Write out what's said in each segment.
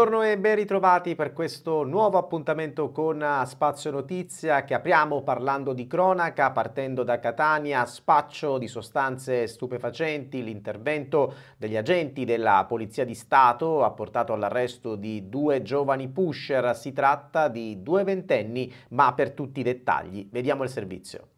Buongiorno e ben ritrovati per questo nuovo appuntamento con eh, Spazio Notizia che apriamo parlando di cronaca, partendo da Catania, spaccio di sostanze stupefacenti, l'intervento degli agenti della Polizia di Stato ha portato all'arresto di due giovani pusher, si tratta di due ventenni ma per tutti i dettagli. Vediamo il servizio.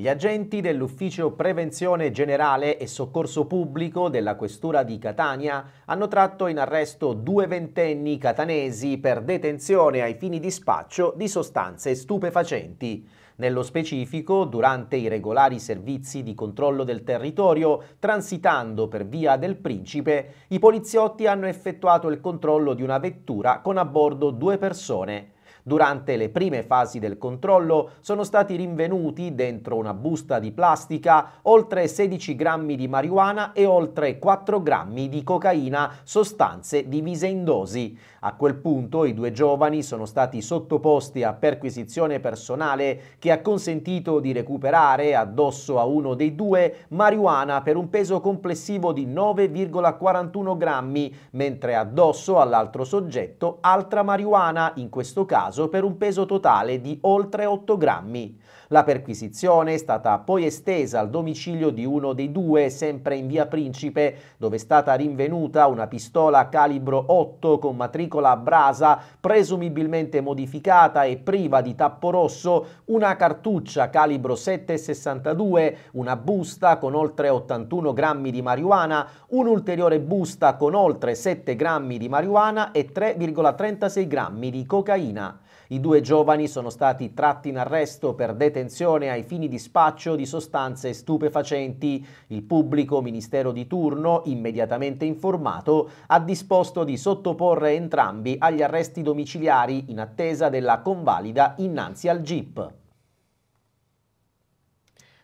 Gli agenti dell'Ufficio Prevenzione Generale e Soccorso Pubblico della Questura di Catania hanno tratto in arresto due ventenni catanesi per detenzione ai fini di spaccio di sostanze stupefacenti. Nello specifico, durante i regolari servizi di controllo del territorio, transitando per via del Principe, i poliziotti hanno effettuato il controllo di una vettura con a bordo due persone. Durante le prime fasi del controllo sono stati rinvenuti dentro una busta di plastica oltre 16 grammi di marijuana e oltre 4 grammi di cocaina, sostanze divise in dosi. A quel punto i due giovani sono stati sottoposti a perquisizione personale che ha consentito di recuperare addosso a uno dei due marijuana per un peso complessivo di 9,41 grammi, mentre addosso all'altro soggetto altra marijuana, in questo caso per un peso totale di oltre 8 grammi. La perquisizione è stata poi estesa al domicilio di uno dei due, sempre in via Principe, dove è stata rinvenuta una pistola calibro 8 con matrice pellicola a brasa presumibilmente modificata e priva di tappo rosso, una cartuccia calibro 7,62, una busta con oltre 81 grammi di marijuana, un'ulteriore busta con oltre 7 grammi di marijuana e 3,36 grammi di cocaina. I due giovani sono stati tratti in arresto per detenzione ai fini di spaccio di sostanze stupefacenti. Il pubblico ministero di turno, immediatamente informato, ha disposto di sottoporre entrambi agli arresti domiciliari in attesa della convalida innanzi al GIP.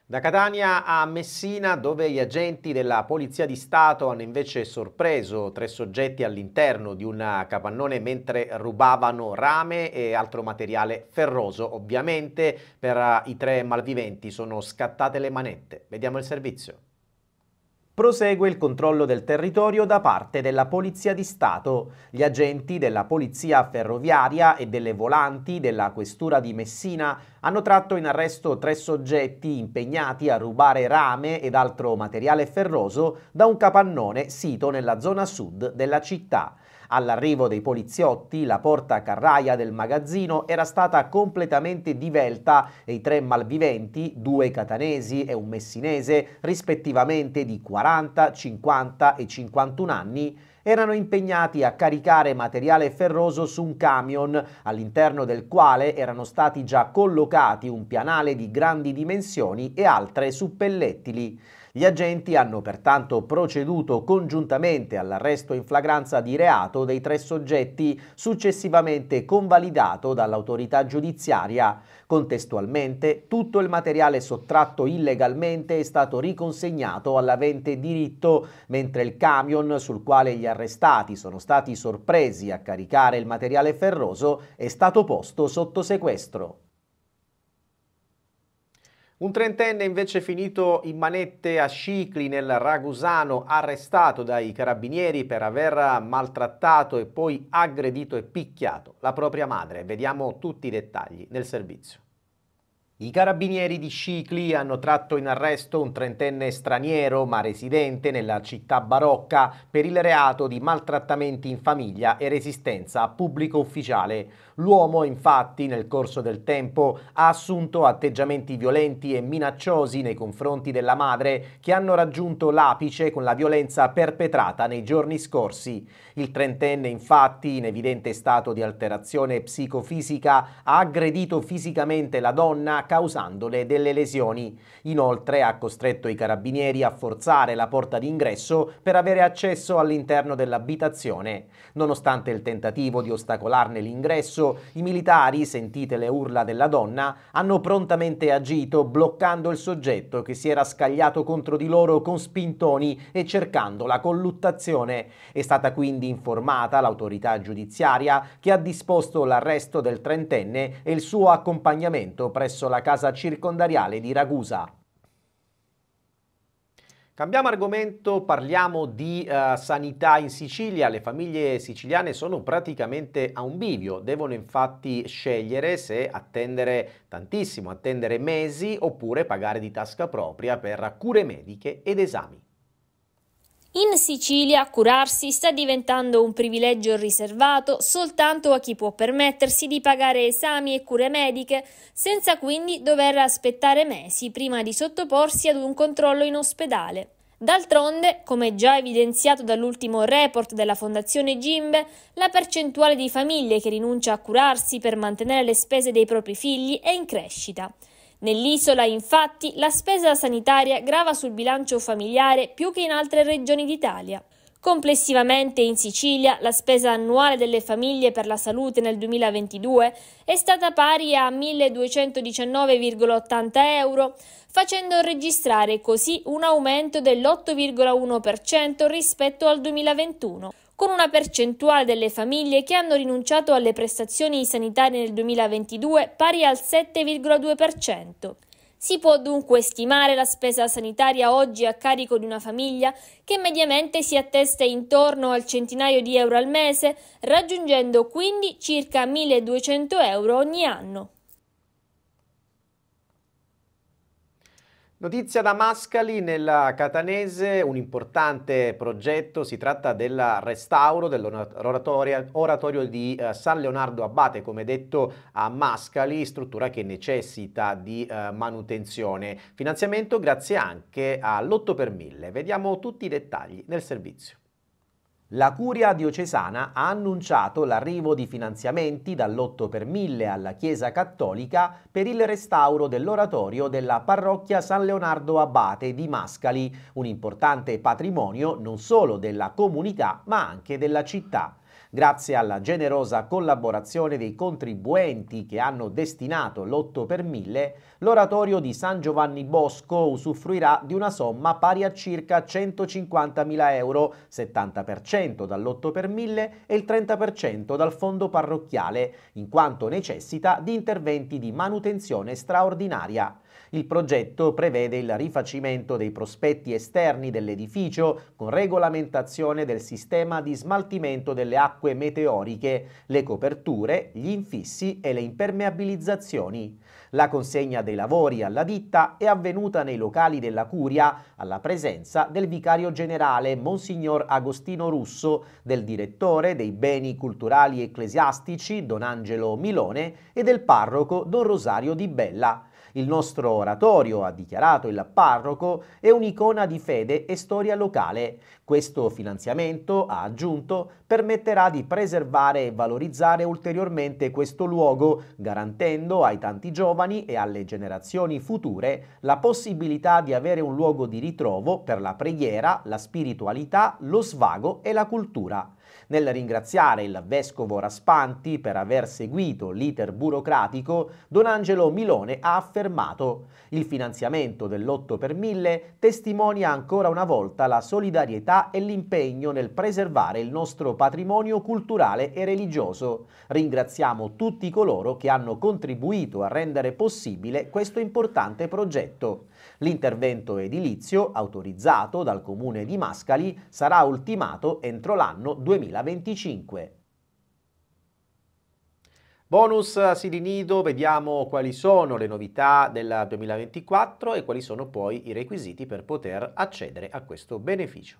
Da Catania a Messina, dove gli agenti della Polizia di Stato hanno invece sorpreso tre soggetti all'interno di un capannone mentre rubavano rame e altro materiale ferroso. Ovviamente per i tre malviventi sono scattate le manette. Vediamo il servizio prosegue il controllo del territorio da parte della Polizia di Stato. Gli agenti della Polizia Ferroviaria e delle volanti della Questura di Messina hanno tratto in arresto tre soggetti impegnati a rubare rame ed altro materiale ferroso da un capannone sito nella zona sud della città. All'arrivo dei poliziotti la porta carraia del magazzino era stata completamente divelta e i tre malviventi, due catanesi e un messinese, rispettivamente di 40, 50 e 51 anni, erano impegnati a caricare materiale ferroso su un camion, all'interno del quale erano stati già collocati un pianale di grandi dimensioni e altre suppellettili. Gli agenti hanno pertanto proceduto congiuntamente all'arresto in flagranza di reato dei tre soggetti successivamente convalidato dall'autorità giudiziaria. Contestualmente tutto il materiale sottratto illegalmente è stato riconsegnato all'avente diritto, mentre il camion sul quale gli arrestati sono stati sorpresi a caricare il materiale ferroso è stato posto sotto sequestro. Un trentenne invece finito in manette a Scicli nel Ragusano, arrestato dai carabinieri per aver maltrattato e poi aggredito e picchiato la propria madre. Vediamo tutti i dettagli nel servizio. I carabinieri di Scicli hanno tratto in arresto un trentenne straniero ma residente nella città barocca per il reato di maltrattamenti in famiglia e resistenza a pubblico ufficiale. L'uomo infatti nel corso del tempo ha assunto atteggiamenti violenti e minacciosi nei confronti della madre che hanno raggiunto l'apice con la violenza perpetrata nei giorni scorsi. Il trentenne infatti in evidente stato di alterazione psicofisica ha aggredito fisicamente la donna causandole delle lesioni. Inoltre ha costretto i carabinieri a forzare la porta d'ingresso per avere accesso all'interno dell'abitazione. Nonostante il tentativo di ostacolarne l'ingresso, i militari, sentite le urla della donna, hanno prontamente agito bloccando il soggetto che si era scagliato contro di loro con spintoni e cercando la colluttazione. È stata quindi informata l'autorità giudiziaria che ha disposto l'arresto del trentenne e il suo accompagnamento presso la alla casa circondariale di Ragusa. Cambiamo argomento, parliamo di uh, sanità in Sicilia. Le famiglie siciliane sono praticamente a un bivio, devono infatti scegliere se attendere tantissimo, attendere mesi oppure pagare di tasca propria per cure mediche ed esami. In Sicilia curarsi sta diventando un privilegio riservato soltanto a chi può permettersi di pagare esami e cure mediche, senza quindi dover aspettare mesi prima di sottoporsi ad un controllo in ospedale. D'altronde, come già evidenziato dall'ultimo report della Fondazione Gimbe, la percentuale di famiglie che rinuncia a curarsi per mantenere le spese dei propri figli è in crescita. Nell'isola, infatti, la spesa sanitaria grava sul bilancio familiare più che in altre regioni d'Italia. Complessivamente in Sicilia la spesa annuale delle famiglie per la salute nel 2022 è stata pari a 1.219,80 euro, facendo registrare così un aumento dell'8,1% rispetto al 2021 con una percentuale delle famiglie che hanno rinunciato alle prestazioni sanitarie nel 2022 pari al 7,2%. Si può dunque stimare la spesa sanitaria oggi a carico di una famiglia che mediamente si attesta intorno al centinaio di euro al mese, raggiungendo quindi circa 1200 euro ogni anno. Notizia da Mascali, nella Catanese un importante progetto, si tratta del restauro dell'oratorio di eh, San Leonardo Abate, come detto a Mascali, struttura che necessita di eh, manutenzione. Finanziamento grazie anche all'8 per 1000. Vediamo tutti i dettagli nel servizio. La Curia diocesana ha annunciato l'arrivo di finanziamenti dall'8 per 1000 alla Chiesa Cattolica per il restauro dell'oratorio della parrocchia San Leonardo Abate di Mascali, un importante patrimonio non solo della comunità ma anche della città grazie alla generosa collaborazione dei contribuenti che hanno destinato l'8 per 1000, l'oratorio di San Giovanni Bosco usufruirà di una somma pari a circa 150.000 euro, 70% dall'8 per 1000 e il 30% dal fondo parrocchiale, in quanto necessita di interventi di manutenzione straordinaria. Il progetto prevede il rifacimento dei prospetti esterni dell'edificio con regolamentazione del sistema di smaltimento delle acque meteoriche, le coperture, gli infissi e le impermeabilizzazioni. La consegna dei lavori alla ditta è avvenuta nei locali della Curia alla presenza del vicario generale Monsignor Agostino Russo, del direttore dei beni culturali ecclesiastici Don Angelo Milone e del parroco Don Rosario di Bella. Il nostro oratorio, ha dichiarato il parroco, è un'icona di fede e storia locale. Questo finanziamento, ha aggiunto, permetterà di preservare e valorizzare ulteriormente questo luogo, garantendo ai tanti giovani e alle generazioni future la possibilità di avere un luogo di ritrovo per la preghiera, la spiritualità, lo svago e la cultura. Nel ringraziare il vescovo Raspanti per aver seguito l'iter burocratico, Don Angelo Milone ha affermato il finanziamento dell'8 per 1000 testimonia ancora una volta la solidarietà e l'impegno nel preservare il nostro patrimonio culturale e religioso. Ringraziamo tutti coloro che hanno contribuito a rendere possibile questo importante progetto. L'intervento edilizio, autorizzato dal comune di Mascali, sarà ultimato entro l'anno 2025. Bonus asili nido, vediamo quali sono le novità del 2024 e quali sono poi i requisiti per poter accedere a questo beneficio.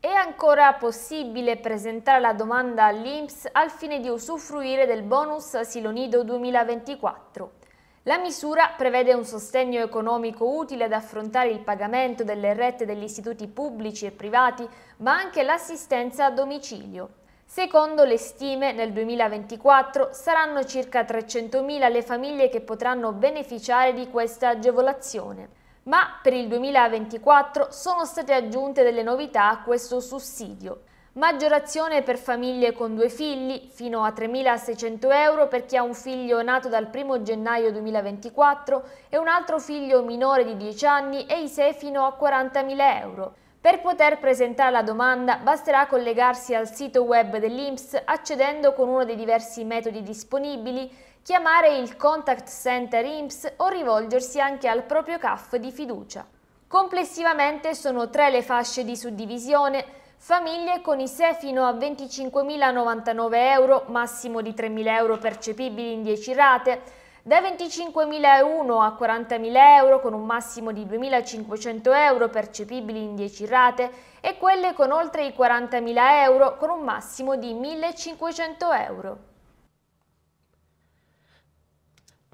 È ancora possibile presentare la domanda all'INPS al fine di usufruire del bonus asilo nido 2024. La misura prevede un sostegno economico utile ad affrontare il pagamento delle rette degli istituti pubblici e privati, ma anche l'assistenza a domicilio. Secondo le stime, nel 2024 saranno circa 300.000 le famiglie che potranno beneficiare di questa agevolazione. Ma per il 2024 sono state aggiunte delle novità a questo sussidio. Maggiorazione per famiglie con due figli, fino a 3.600 euro per chi ha un figlio nato dal 1 gennaio 2024 e un altro figlio minore di 10 anni e i ISE fino a 40.000 euro. Per poter presentare la domanda basterà collegarsi al sito web dell'INPS accedendo con uno dei diversi metodi disponibili, chiamare il Contact Center IMSS o rivolgersi anche al proprio CAF di fiducia. Complessivamente sono tre le fasce di suddivisione Famiglie con ISE fino a 25.099 euro, massimo di 3.000 euro percepibili in 10 rate, da 25.001 a 40.000 euro con un massimo di 2.500 euro percepibili in 10 rate e quelle con oltre i 40.000 euro con un massimo di 1.500 euro.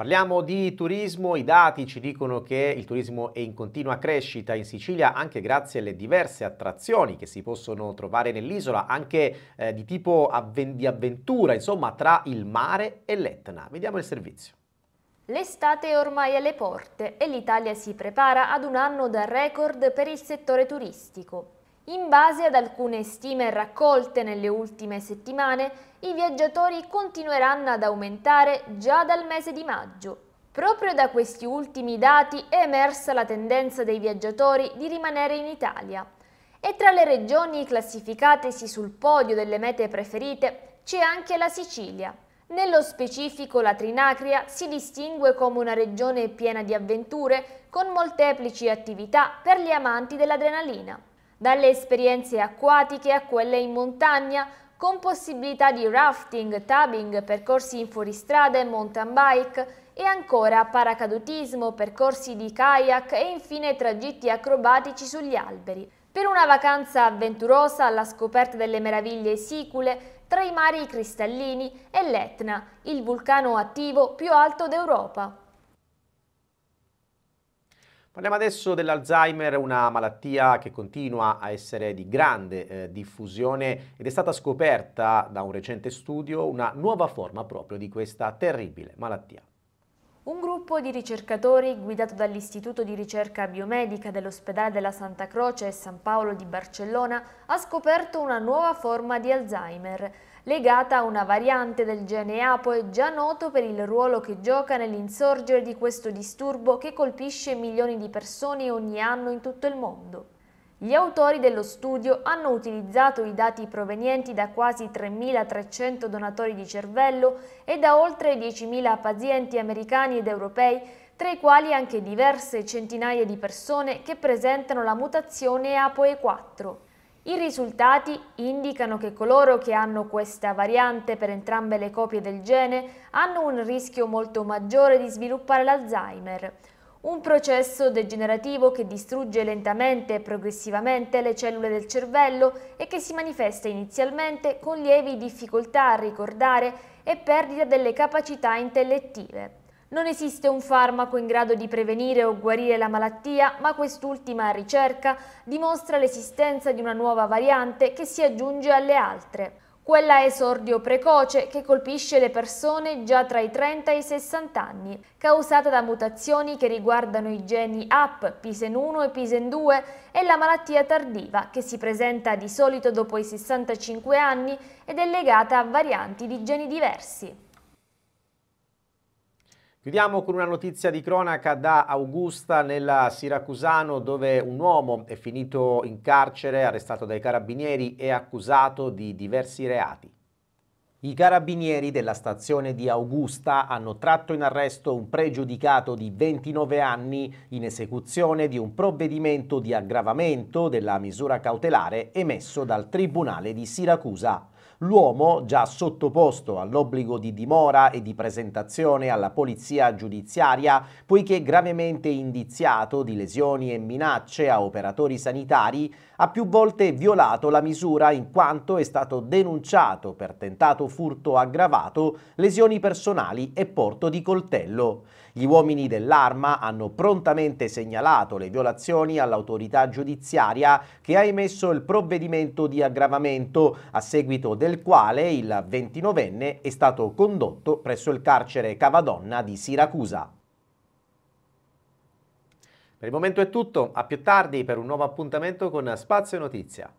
Parliamo di turismo, i dati ci dicono che il turismo è in continua crescita in Sicilia anche grazie alle diverse attrazioni che si possono trovare nell'isola, anche eh, di tipo avven di avventura, insomma tra il mare e l'Etna. Vediamo il servizio. L'estate è ormai alle porte e l'Italia si prepara ad un anno da record per il settore turistico. In base ad alcune stime raccolte nelle ultime settimane, i viaggiatori continueranno ad aumentare già dal mese di maggio. Proprio da questi ultimi dati è emersa la tendenza dei viaggiatori di rimanere in Italia. E tra le regioni classificatesi sul podio delle mete preferite c'è anche la Sicilia. Nello specifico la Trinacria si distingue come una regione piena di avventure con molteplici attività per gli amanti dell'adrenalina dalle esperienze acquatiche a quelle in montagna, con possibilità di rafting, tubbing, percorsi in fuoristrada e mountain bike e ancora paracadutismo, percorsi di kayak e infine tragitti acrobatici sugli alberi. Per una vacanza avventurosa alla scoperta delle meraviglie sicule tra i mari cristallini e l'Etna, il vulcano attivo più alto d'Europa. Parliamo adesso dell'Alzheimer, una malattia che continua a essere di grande eh, diffusione ed è stata scoperta da un recente studio una nuova forma proprio di questa terribile malattia. Un gruppo di ricercatori guidato dall'Istituto di ricerca biomedica dell'ospedale della Santa Croce e San Paolo di Barcellona ha scoperto una nuova forma di Alzheimer, legata a una variante del gene APOE già noto per il ruolo che gioca nell'insorgere di questo disturbo che colpisce milioni di persone ogni anno in tutto il mondo. Gli autori dello studio hanno utilizzato i dati provenienti da quasi 3.300 donatori di cervello e da oltre 10.000 pazienti americani ed europei, tra i quali anche diverse centinaia di persone che presentano la mutazione APOE4. I risultati indicano che coloro che hanno questa variante per entrambe le copie del gene hanno un rischio molto maggiore di sviluppare l'Alzheimer, un processo degenerativo che distrugge lentamente e progressivamente le cellule del cervello e che si manifesta inizialmente con lievi difficoltà a ricordare e perdita delle capacità intellettive. Non esiste un farmaco in grado di prevenire o guarire la malattia, ma quest'ultima ricerca dimostra l'esistenza di una nuova variante che si aggiunge alle altre. Quella esordio precoce che colpisce le persone già tra i 30 e i 60 anni, causata da mutazioni che riguardano i geni AP, PISEN1 e PISEN2 e la malattia tardiva che si presenta di solito dopo i 65 anni ed è legata a varianti di geni diversi. Chiudiamo con una notizia di cronaca da Augusta nella Siracusano dove un uomo è finito in carcere, arrestato dai carabinieri e accusato di diversi reati. I carabinieri della stazione di Augusta hanno tratto in arresto un pregiudicato di 29 anni in esecuzione di un provvedimento di aggravamento della misura cautelare emesso dal Tribunale di Siracusa l'uomo, già sottoposto all'obbligo di dimora e di presentazione alla polizia giudiziaria, poiché gravemente indiziato di lesioni e minacce a operatori sanitari, ha più volte violato la misura in quanto è stato denunciato per tentato furto aggravato, lesioni personali e porto di coltello. Gli uomini dell'arma hanno prontamente segnalato le violazioni all'autorità giudiziaria che ha emesso il provvedimento di aggravamento, a seguito del quale il 29enne è stato condotto presso il carcere Cavadonna di Siracusa. Per il momento è tutto, a più tardi per un nuovo appuntamento con Spazio Notizia.